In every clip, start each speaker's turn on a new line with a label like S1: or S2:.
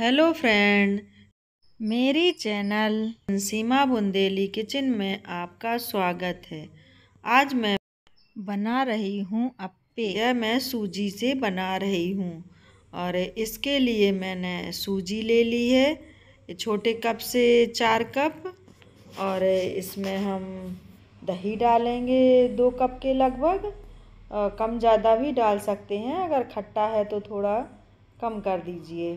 S1: hello friend मेरी channel Seema Bundeli kitchen में आपका स्वागत है आज मैं बना रही हूँ अप्पे यह मैं सूजी से बना रही हूँ और इसके लिए मैंने सूजी ले ली है छोटे कप से चार कप और इसमें हम दही डालेंगे दो कप के लगभग कम ज़्यादा भी डाल सकते हैं अगर खट्टा है तो थोड़ा कम कर दीजिए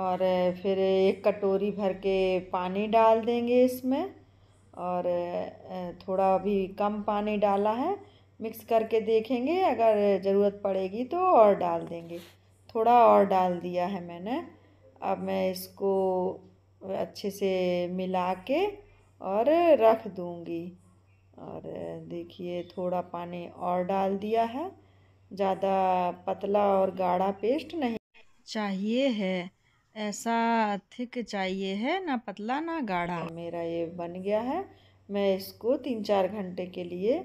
S1: और फिर एक कटोरी भर के पानी डाल देंगे इसमें और थोड़ा अभी कम पानी डाला है मिक्स करके देखेंगे अगर ज़रूरत पड़ेगी तो और डाल देंगे थोड़ा और डाल दिया है मैंने अब मैं इसको अच्छे से मिला के और रख दूँगी और देखिए थोड़ा पानी और डाल दिया है ज़्यादा पतला और गाढ़ा पेस्ट नहीं चाहिए है ऐसा थिक चाहिए है ना पतला ना गाढ़ा हाँ, मेरा ये बन गया है मैं इसको तीन चार घंटे के लिए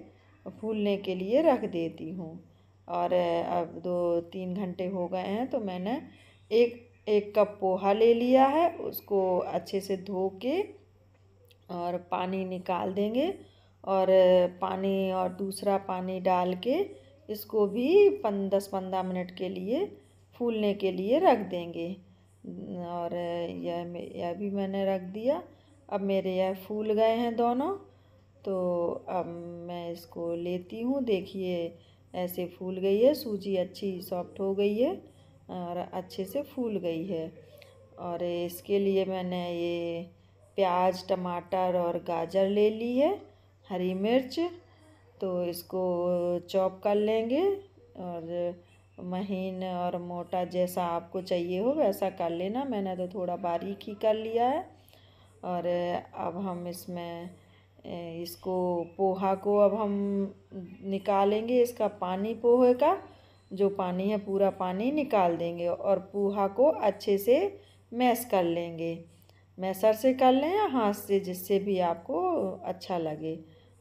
S1: फूलने के लिए रख देती हूँ और अब दो तीन घंटे हो गए हैं तो मैंने एक एक कप पोहा ले लिया है उसको अच्छे से धो के और पानी निकाल देंगे और पानी और दूसरा पानी डाल के इसको भी पन दस पंद्रह मिनट के लिए फूलने के लिए रख देंगे और यह यह भी मैंने रख दिया अब मेरे यह फूल गए हैं दोनों तो अब मैं इसको लेती हूँ देखिए ऐसे फूल गई है सूजी अच्छी सॉफ्ट हो गई है और अच्छे से फूल गई है और इसके लिए मैंने ये प्याज टमाटर और गाजर ले ली है हरी मिर्च तो इसको चॉप कर लेंगे और महीन और मोटा जैसा आपको चाहिए हो वैसा कर लेना मैंने तो थोड़ा बारीक ही कर लिया है और अब हम इसमें इसको पोहा को अब हम निकालेंगे इसका पानी पोहे का जो पानी है पूरा पानी निकाल देंगे और पोहा को अच्छे से मैश कर लेंगे मैसर से कर लें या हाथ से जिससे भी आपको अच्छा लगे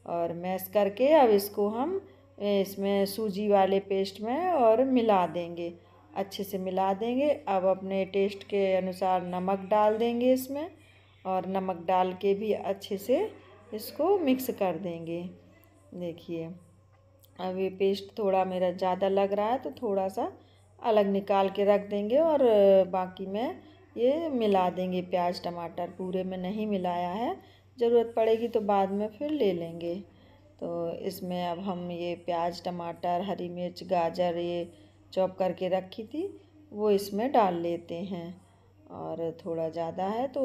S1: और मैश करके अब इसको हम इसमें सूजी वाले पेस्ट में और मिला देंगे अच्छे से मिला देंगे अब अपने टेस्ट के अनुसार नमक डाल देंगे इसमें और नमक डाल के भी अच्छे से इसको मिक्स कर देंगे देखिए अब ये पेस्ट थोड़ा मेरा ज़्यादा लग रहा है तो थोड़ा सा अलग निकाल के रख देंगे और बाकी में ये मिला देंगे प्याज टमाटर पूरे में नहीं मिलाया है ज़रूरत पड़ेगी तो बाद में फिर ले लेंगे तो इसमें अब हम ये प्याज टमाटर हरी मिर्च गाजर ये चॉप करके रखी थी वो इसमें डाल लेते हैं और थोड़ा ज़्यादा है तो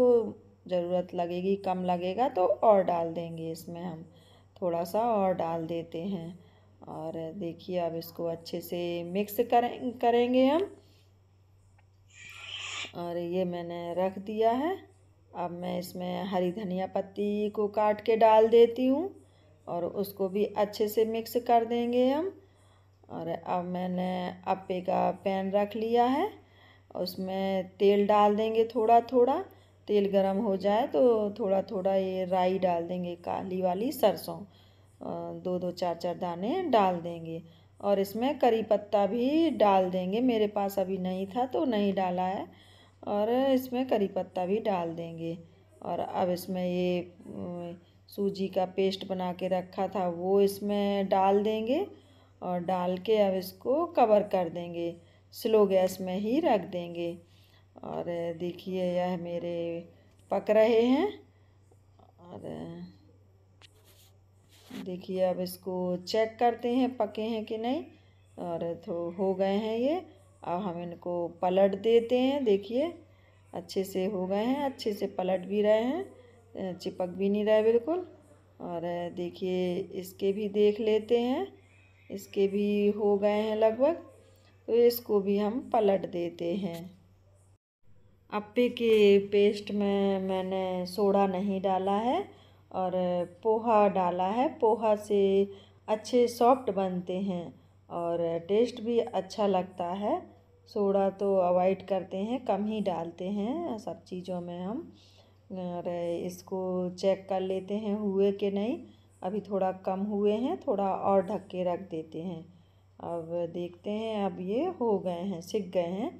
S1: ज़रूरत लगेगी कम लगेगा तो और डाल देंगे इसमें हम थोड़ा सा और डाल देते हैं और देखिए अब इसको अच्छे से मिक्स करें करेंगे हम और ये मैंने रख दिया है अब मैं इसमें हरी धनिया पत्ती को काट के डाल देती हूँ और उसको भी अच्छे से मिक्स कर देंगे हम और अब मैंने अपे का पैन रख लिया है उसमें तेल डाल देंगे थोड़ा थोड़ा तेल गरम हो जाए तो थोड़ा थोड़ा ये राई डाल देंगे काली वाली सरसों दो दो चार चार दाने डाल देंगे और इसमें करी पत्ता भी डाल देंगे मेरे पास अभी नहीं था तो नहीं डाला है और इसमें करी पत्ता भी डाल देंगे और अब इसमें ये सूजी का पेस्ट बना के रखा था वो इसमें डाल देंगे और डाल के अब इसको कवर कर देंगे स्लो गैस में ही रख देंगे और देखिए यह मेरे पक रहे हैं और देखिए अब इसको चेक करते हैं पके हैं कि नहीं और तो हो गए हैं ये अब हम इनको पलट देते हैं देखिए अच्छे से हो गए हैं अच्छे से पलट भी रहे हैं चिपक भी नहीं रहा है बिल्कुल और देखिए इसके भी देख लेते हैं इसके भी हो गए हैं लगभग तो इसको भी हम पलट देते हैं अप्पे के पेस्ट में मैंने सोडा नहीं डाला है और पोहा डाला है पोहा से अच्छे सॉफ्ट बनते हैं और टेस्ट भी अच्छा लगता है सोडा तो अवॉइड करते हैं कम ही डालते हैं सब चीज़ों में हम और इसको चेक कर लेते हैं हुए कि नहीं अभी थोड़ा कम हुए हैं थोड़ा और ढक के रख देते हैं अब देखते हैं अब ये हो गए हैं सिक गए हैं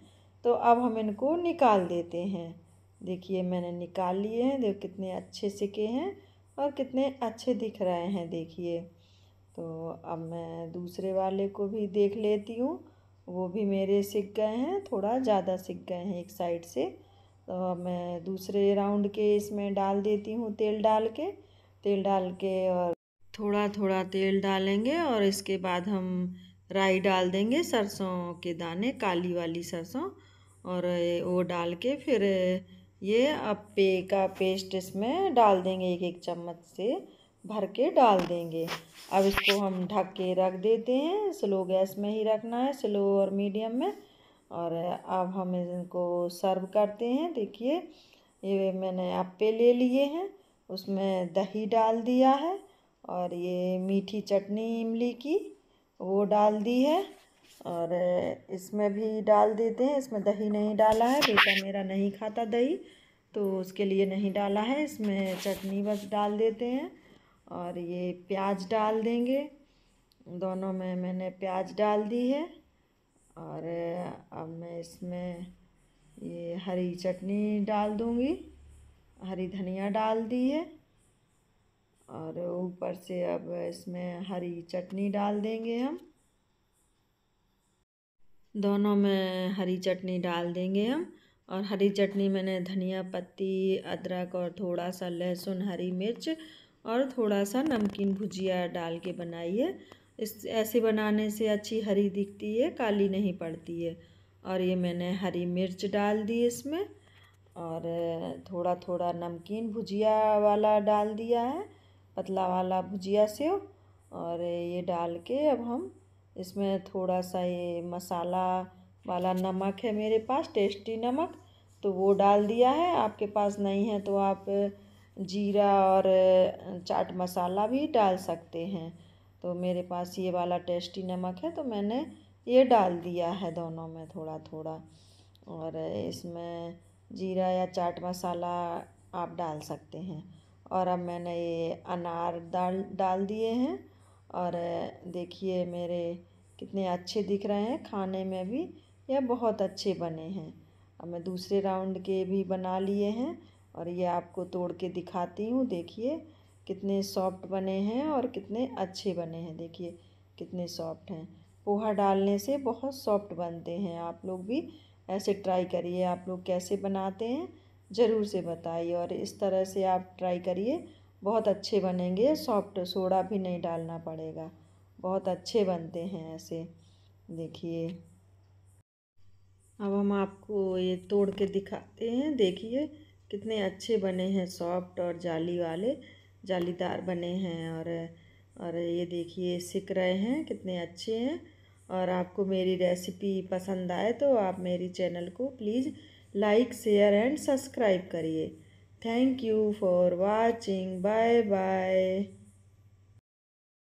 S1: तो अब हम इनको निकाल देते हैं देखिए मैंने निकाल लिए हैं देखो कितने अच्छे सिके हैं और कितने अच्छे दिख रहे हैं देखिए तो अब मैं दूसरे वाले को भी देख लेती हूँ वो भी मेरे सिक गए हैं थोड़ा ज़्यादा सिक गए हैं एक साइड से तो मैं दूसरे राउंड के इसमें डाल देती हूँ तेल डाल के तेल डाल के और थोड़ा थोड़ा तेल डालेंगे और इसके बाद हम राई डाल देंगे सरसों के दाने काली वाली सरसों और वो डाल के फिर ये अपे का पेस्ट इसमें डाल देंगे एक एक चम्मच से भर के डाल देंगे अब इसको हम ढक के रख देते हैं स्लो गैस में ही रखना है स्लो और मीडियम में और अब हम इनको सर्व करते हैं देखिए ये मैंने अप्पे ले लिए हैं उसमें दही डाल दिया है और ये मीठी चटनी इमली की वो डाल दी है और इसमें भी डाल देते हैं इसमें दही नहीं डाला है बेटा मेरा नहीं खाता दही तो उसके लिए नहीं डाला है इसमें चटनी बस डाल देते हैं और ये प्याज डाल देंगे दोनों में मैंने प्याज डाल दी है और अब मैं इसमें ये हरी चटनी डाल दूँगी हरी धनिया डाल दी है और ऊपर से अब इसमें हरी चटनी डाल देंगे हम दोनों में हरी चटनी डाल देंगे हम और हरी चटनी मैंने धनिया पत्ती अदरक और थोड़ा सा लहसुन हरी मिर्च और थोड़ा सा नमकीन भुजिया डाल के बनाई है इस ऐसे बनाने से अच्छी हरी दिखती है काली नहीं पड़ती है और ये मैंने हरी मिर्च डाल दी इसमें और थोड़ा थोड़ा नमकीन भुजिया वाला डाल दिया है पतला वाला भुजिया सेव और ये डाल के अब हम इसमें थोड़ा सा ये मसाला वाला नमक है मेरे पास टेस्टी नमक तो वो डाल दिया है आपके पास नहीं है तो आप जीरा और चाट मसाला भी डाल सकते हैं तो मेरे पास ये वाला टेस्टी नमक है तो मैंने ये डाल दिया है दोनों में थोड़ा थोड़ा और इसमें जीरा या चाट मसाला आप डाल सकते हैं और अब मैंने ये अनार डाल डाल दिए हैं और देखिए मेरे कितने अच्छे दिख रहे हैं खाने में भी यह बहुत अच्छे बने हैं अब मैं दूसरे राउंड के भी बना लिए हैं और ये आपको तोड़ के दिखाती हूँ देखिए कितने सॉफ्ट बने हैं और कितने अच्छे बने हैं देखिए कितने सॉफ्ट हैं पोहा डालने से बहुत सॉफ्ट बनते हैं आप लोग भी ऐसे ट्राई करिए आप लोग कैसे बनाते हैं ज़रूर से बताइए और इस तरह से आप ट्राई करिए बहुत अच्छे बनेंगे सॉफ्ट सोडा भी नहीं डालना पड़ेगा बहुत अच्छे बनते हैं ऐसे देखिए अब हम आपको ये तोड़ के दिखाते हैं देखिए कितने अच्छे बने हैं सॉफ्ट और जाली वाले जालीदार बने हैं और और ये देखिए सीख रहे हैं कितने अच्छे हैं और आपको मेरी रेसिपी पसंद आए तो आप मेरी चैनल को please like share and subscribe करिए thank you for watching bye bye